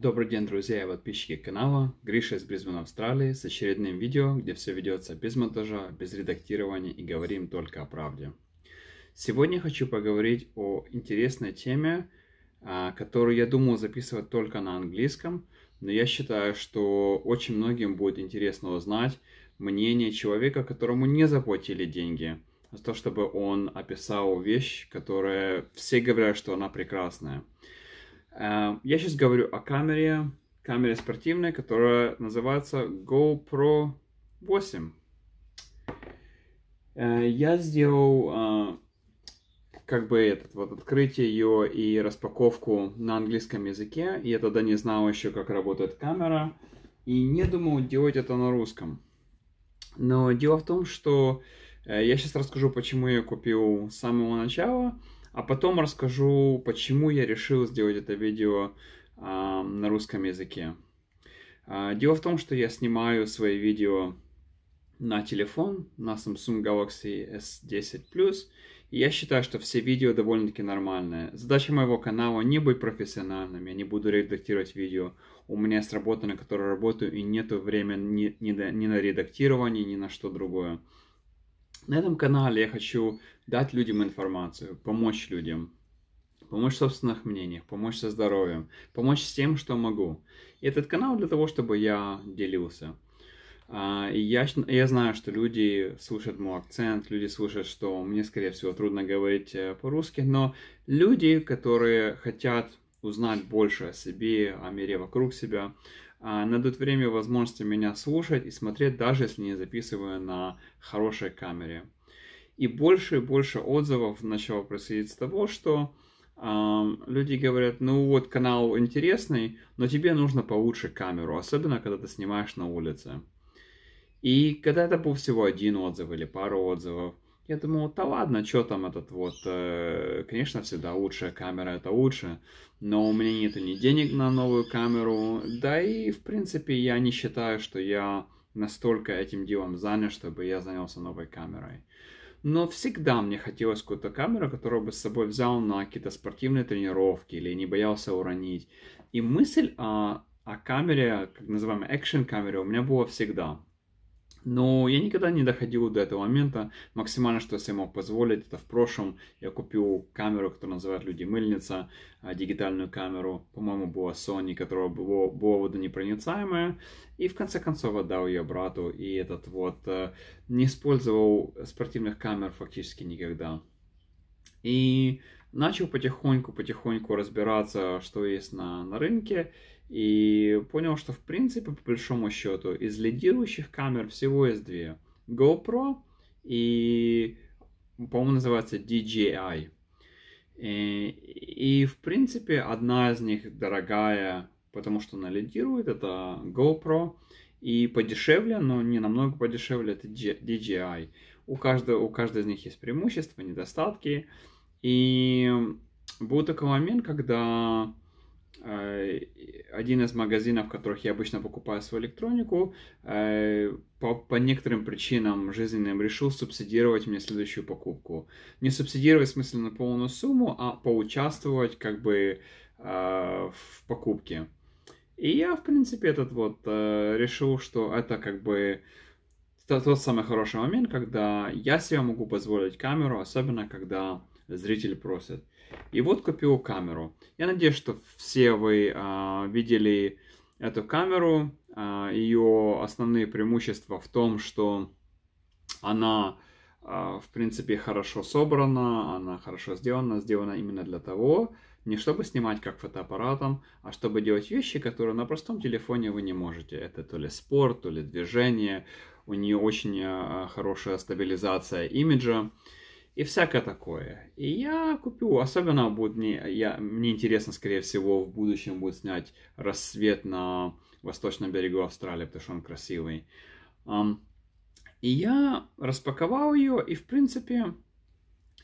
Добрый день, друзья и подписчики канала. Гриша из Брисбена, Австралии с очередным видео, где все ведется без монтажа, без редактирования и говорим только о правде. Сегодня хочу поговорить о интересной теме, а, которую я думал записывать только на английском, но я считаю, что очень многим будет интересно узнать мнение человека, которому не заплатили деньги, за то, чтобы он описал вещь, которая все говорят, что она прекрасная. Эм, я сейчас говорю о камере, камере спортивной, которая называется GoPro 8. Э, я сделал э, как бы этот вот открытие ее и распаковку на английском языке. Я тогда не знал еще, как работает камера и не думал делать это на русском. Но дело в том, что э, я сейчас расскажу, почему я купил с самого начала – а потом расскажу, почему я решил сделать это видео э, на русском языке. Э, дело в том, что я снимаю свои видео на телефон, на Samsung Galaxy S10 Plus. И я считаю, что все видео довольно-таки нормальные. Задача моего канала не быть профессиональным, я не буду редактировать видео. У меня есть работа, на которой работаю, и нету времени ни, ни, ни на редактирование, ни на что другое. На этом канале я хочу дать людям информацию, помочь людям, помочь в собственных мнениях, помочь со здоровьем, помочь с тем, что могу. И этот канал для того, чтобы я делился. А, и я, я знаю, что люди слушают мой акцент, люди слушают, что мне, скорее всего, трудно говорить э, по-русски, но люди, которые хотят узнать больше о себе, о мире вокруг себя. А, найдут время и возможности меня слушать и смотреть, даже если не записываю на хорошей камере. И больше и больше отзывов начало происходить с того, что э, люди говорят, ну вот канал интересный, но тебе нужно получше камеру, особенно когда ты снимаешь на улице. И когда это был всего один отзыв или пару отзывов, я думал, да ладно, что там этот вот, э, конечно, всегда лучшая камера это лучше, но у меня нет ни денег на новую камеру, да и, в принципе, я не считаю, что я настолько этим делом занят, чтобы я занялся новой камерой. Но всегда мне хотелось какую-то камеру, которую бы с собой взял на какие-то спортивные тренировки или не боялся уронить. И мысль о, о камере, как называемой экшен-камере, у меня была всегда. Но я никогда не доходил до этого момента. Максимально, что я себе мог позволить, это в прошлом я купил камеру, которую называют люди мыльница, а, дигитальную камеру. По-моему, была Sony, которая была, была водонепроницаемая. И в конце концов отдал ее брату. И этот вот э, не использовал спортивных камер фактически никогда. И начал потихоньку-потихоньку разбираться, что есть на, на рынке и понял, что в принципе, по большому счету, из лидирующих камер всего есть две. GoPro и, по-моему, называется DJI. И, э, и, в принципе, одна из них дорогая, потому что она лидирует, это GoPro. И подешевле, но не намного подешевле, это DJI. У каждой у каждой из них есть преимущества, недостатки. И был такой момент, когда Э, один из магазинов, в которых я обычно покупаю свою электронику, э, по, по некоторым причинам жизненным решил субсидировать мне следующую покупку. Не субсидировать в смысле на полную сумму, а поучаствовать как бы э, в покупке. И я, в принципе, этот вот решил, что это как бы это тот самый хороший момент, когда я себе могу позволить камеру, особенно когда зритель просит. И вот купил камеру. Я надеюсь, что все вы а, видели эту камеру. А, ее основные преимущества в том, что она, а, в принципе, хорошо собрана, она хорошо сделана, сделана именно для того, не чтобы снимать как фотоаппаратом, а чтобы делать вещи, которые на простом телефоне вы не можете. Это то ли спорт, то ли движение, у нее очень а, хорошая стабилизация имиджа и всякое такое. И я куплю, особенно будет мне, я, мне интересно, скорее всего, в будущем будет снять рассвет на восточном берегу Австралии, потому что он красивый. и я распаковал ее, и в принципе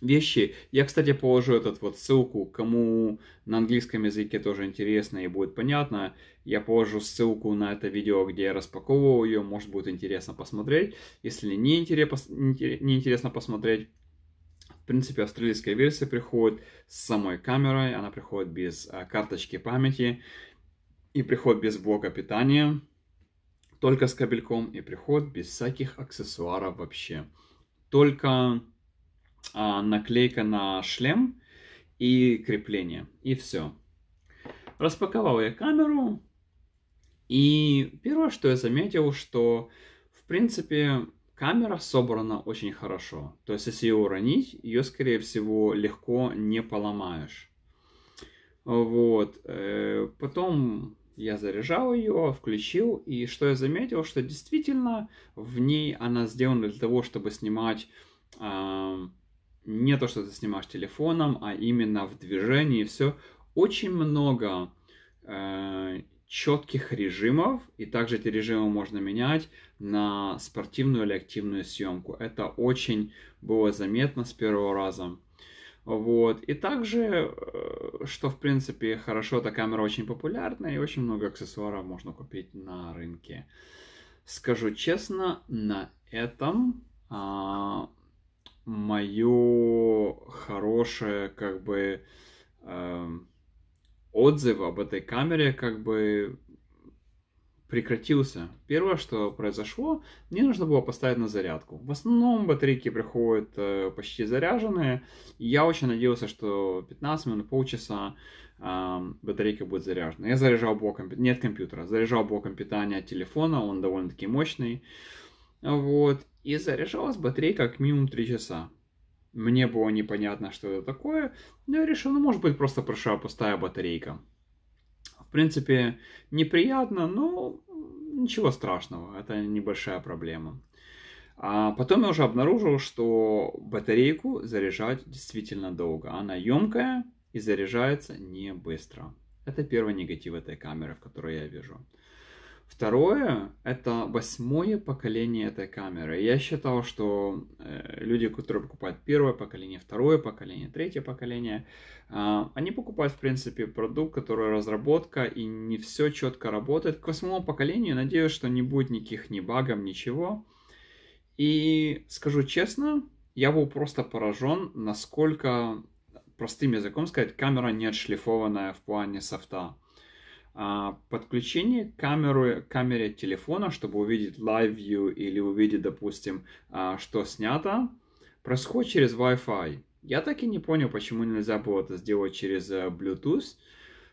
вещи. Я, кстати, положу этот вот ссылку, кому на английском языке тоже интересно и будет понятно. Я положу ссылку на это видео, где я распаковывал ее, может будет интересно посмотреть. Если не, интерес, не интересно посмотреть, в принципе, австралийская версия приходит с самой камерой, она приходит без а, карточки памяти и приходит без блока питания, только с кабельком и приходит без всяких аксессуаров вообще. Только а, наклейка на шлем и крепление. И все. Распаковал я камеру. И первое, что я заметил, что в принципе камера собрана очень хорошо. То есть если ее уронить, ее скорее всего легко не поломаешь. Вот. Э, потом я заряжал ее, включил, и что я заметил, что действительно в ней она сделана для того, чтобы снимать а, не то, что ты снимаешь телефоном, а именно в движении все. Очень много э, четких режимов, и также эти режимы можно менять на спортивную или активную съемку. Это очень было заметно с первого раза. Вот. И также, э, что в принципе хорошо, эта камера очень популярна, и очень много аксессуаров можно купить на рынке. Скажу честно, на этом а, мое хорошее, как бы, э, отзыв об этой камере, как бы, прекратился. Первое, что произошло, мне нужно было поставить на зарядку. В основном батарейки приходят э, почти заряженные. я очень надеялся, что 15 минут, полчаса э, батарейка будет заряжена. Я заряжал блоком, нет компьютера, заряжал блоком питания телефона, он довольно-таки мощный. Вот и заряжалась батарейка как минимум 3 часа. Мне было непонятно, что это такое, но я решил, ну может быть просто прошла пустая батарейка. В принципе, неприятно, но ничего страшного, это небольшая проблема. А потом я уже обнаружил, что батарейку заряжать действительно долго. Она емкая и заряжается не быстро. Это первый негатив этой камеры, в которой я вижу. Второе – это восьмое поколение этой камеры. Я считал, что э, люди, которые покупают первое поколение, второе поколение, третье поколение, а, они покупают, в принципе, продукт, который разработка, и не все четко работает. К восьмому поколению надеюсь, что не будет никаких ни багов, ничего. И скажу честно, я был просто поражен, насколько, простым языком сказать, камера не отшлифованная в плане софта. А, подключение камеры, камере телефона, чтобы увидеть Live View или увидеть, допустим, а, что снято, происходит через Wi-Fi. Я так и не понял, почему нельзя было это сделать через э, Bluetooth.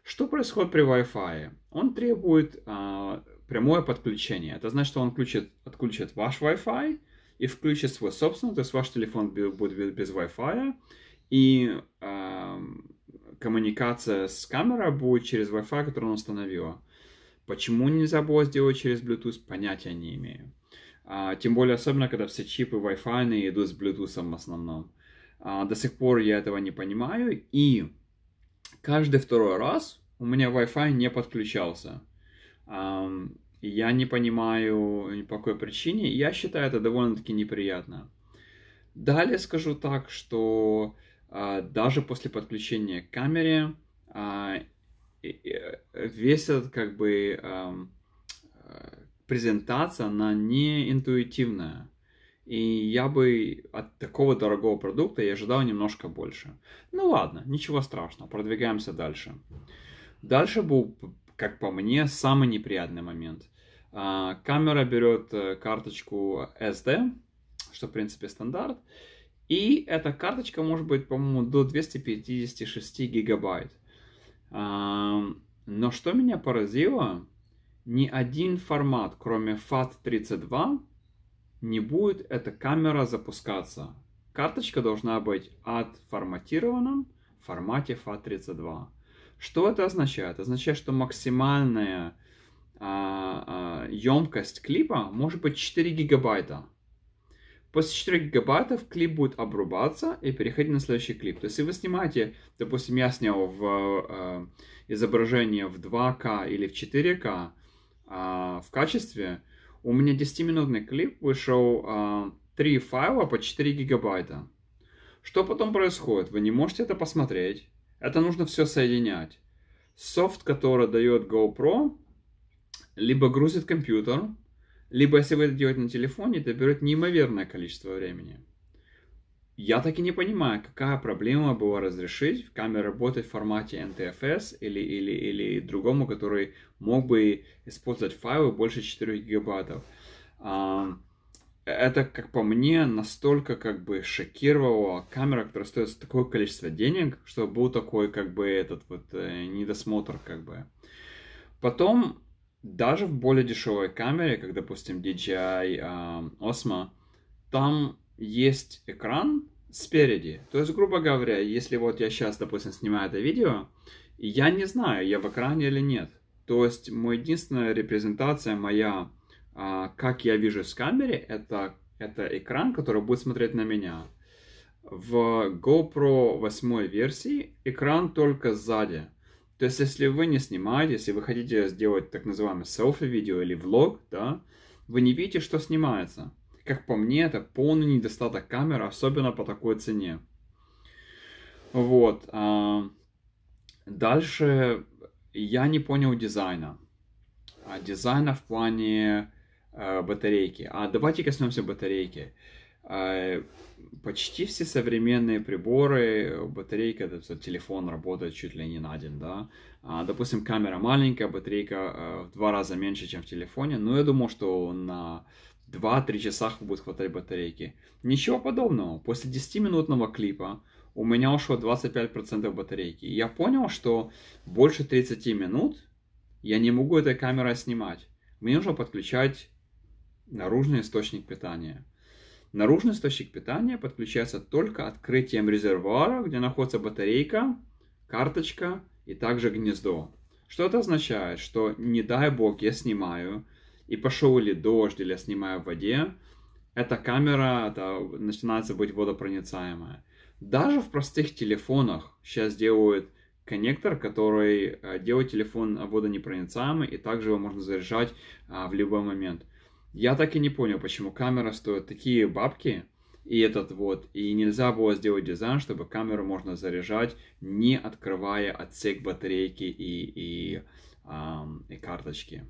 Что происходит при Wi-Fi? Он требует а, прямое подключение. Это значит, что он включит, отключит ваш Wi-Fi и включит свой собственный, то есть ваш телефон будет без Wi-Fi. И коммуникация с камерой будет через Wi-Fi, который он установил. Почему нельзя было сделать через Bluetooth, понятия не имею. А, тем более, особенно, когда все чипы Wi-Fi идут с Bluetooth в основном. А, до сих пор я этого не понимаю. И каждый второй раз у меня Wi-Fi не подключался. А, я не понимаю по какой причине. Я считаю это довольно-таки неприятно. Далее скажу так, что а, даже после подключения к камере а, э, весь этот как бы э, презентация, она не интуитивная. И я бы от такого дорогого продукта я ожидал немножко больше. Ну ладно, ничего страшного, продвигаемся дальше. Дальше был, как по мне, самый неприятный момент. А, камера берет э, карточку SD, что в принципе стандарт, и эта карточка может быть, по-моему, до 256 гигабайт. Но что меня поразило, ни один формат, кроме FAT32, не будет эта камера запускаться. Карточка должна быть отформатирована в формате FAT32. Что это означает? Это означает, что максимальная а, а, емкость клипа может быть 4 гигабайта. После 4 гигабайтов клип будет обрубаться и переходить на следующий клип. То есть, если вы снимаете, допустим, я снял в, э, изображение в 2К или в 4К э, а, в качестве, у меня 10-минутный клип вышел э, а, 3 файла по 4 гигабайта. Что потом происходит? Вы не можете это посмотреть. Это нужно все соединять. Софт, который дает GoPro, либо грузит компьютер, либо если вы это делаете на телефоне, это берет неимоверное количество времени. Я так и не понимаю, какая проблема была разрешить в камере работы в формате NTFS или, или, или другому, который мог бы использовать файлы больше 4 гигабайтов. А, это, как по мне, настолько как бы шокировало камера, которая стоит такое количество денег, что был такой как бы этот вот э, недосмотр как бы. Потом даже в более дешевой камере, как, допустим, DJI Osmo, эм, там есть экран спереди. То есть, грубо говоря, если вот я сейчас, допустим, снимаю это видео, я не знаю, я в экране или нет. То есть, моя единственная репрезентация моя, а, как я вижу с камеры, это, это экран, который будет смотреть на меня. В GoPro 8 версии экран только сзади. То есть, если вы не снимаете, если вы хотите сделать так называемое селфи-видео или влог, да, вы не видите, что снимается. Как по мне, это полный недостаток камеры, особенно по такой цене. Вот. А, дальше я не понял дизайна. А дизайна в плане э, батарейки. А давайте коснемся батарейки. А, почти все современные приборы, батарейка, телефон работает чуть ли не на день, да. А, допустим, камера маленькая, батарейка э, в два раза меньше, чем в телефоне, но я думал, что на 2-3 часах будет хватать батарейки. Ничего подобного. После 10-минутного клипа у меня ушло 25% батарейки. я понял, что больше 30 минут я не могу этой камерой снимать. Мне нужно подключать наружный источник питания. Наружный источник питания подключается только открытием резервуара, где находится батарейка, карточка и также гнездо. Что это означает? Что не дай бог я снимаю, и пошел или дождь, или я снимаю в воде, эта камера это, начинается быть водопроницаемая. Даже в простых телефонах сейчас делают коннектор, который э, делает телефон водонепроницаемый, и также его можно заряжать а, в любой момент. Я так и не понял, почему камера стоит такие бабки, и этот вот, и нельзя было сделать дизайн, чтобы камеру можно заряжать, не открывая отсек батарейки и, и, эм, и карточки.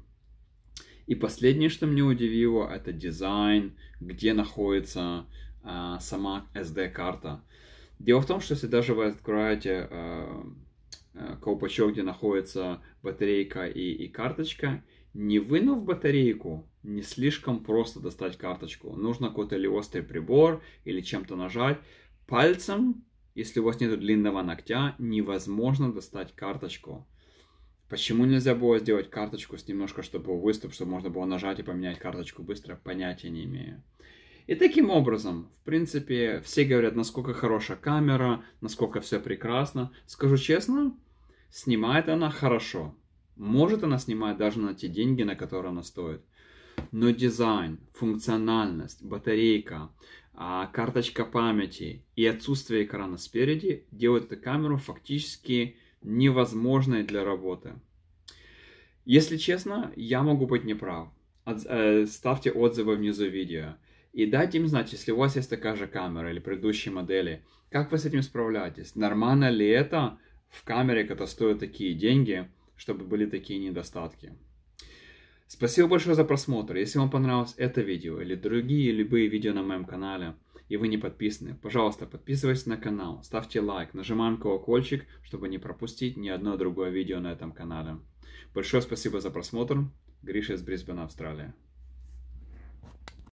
И последнее, что меня удивило, это дизайн, где находится э, сама SD-карта. Дело в том, что если даже вы откроете э, а, а, колпачок, где находится батарейка и, и карточка, не вынув батарейку, не слишком просто достать карточку. Нужно какой-то или острый прибор, или чем-то нажать. Пальцем, если у вас нет длинного ногтя, невозможно достать карточку. Почему нельзя было сделать карточку с немножко, чтобы выступ, чтобы можно было нажать и поменять карточку быстро, понятия не имею. И таким образом, в принципе, все говорят, насколько хороша камера, насколько все прекрасно. Скажу честно, снимает она хорошо. Может она снимает даже на те деньги, на которые она стоит. Но дизайн, функциональность, батарейка, а, карточка памяти и отсутствие экрана спереди делают эту камеру фактически невозможной для работы. Если честно, я могу быть неправ. От, э, ставьте отзывы внизу видео. И дайте им знать, если у вас есть такая же камера или предыдущие модели, как вы с этим справляетесь? Нормально ли это в камере, которая стоит такие деньги, чтобы были такие недостатки. Спасибо большое за просмотр. Если вам понравилось это видео или другие любые видео на моем канале, и вы не подписаны, пожалуйста, подписывайтесь на канал, ставьте лайк, нажимаем колокольчик, чтобы не пропустить ни одно другое видео на этом канале. Большое спасибо за просмотр. Гриша из Брисбена, Австралия.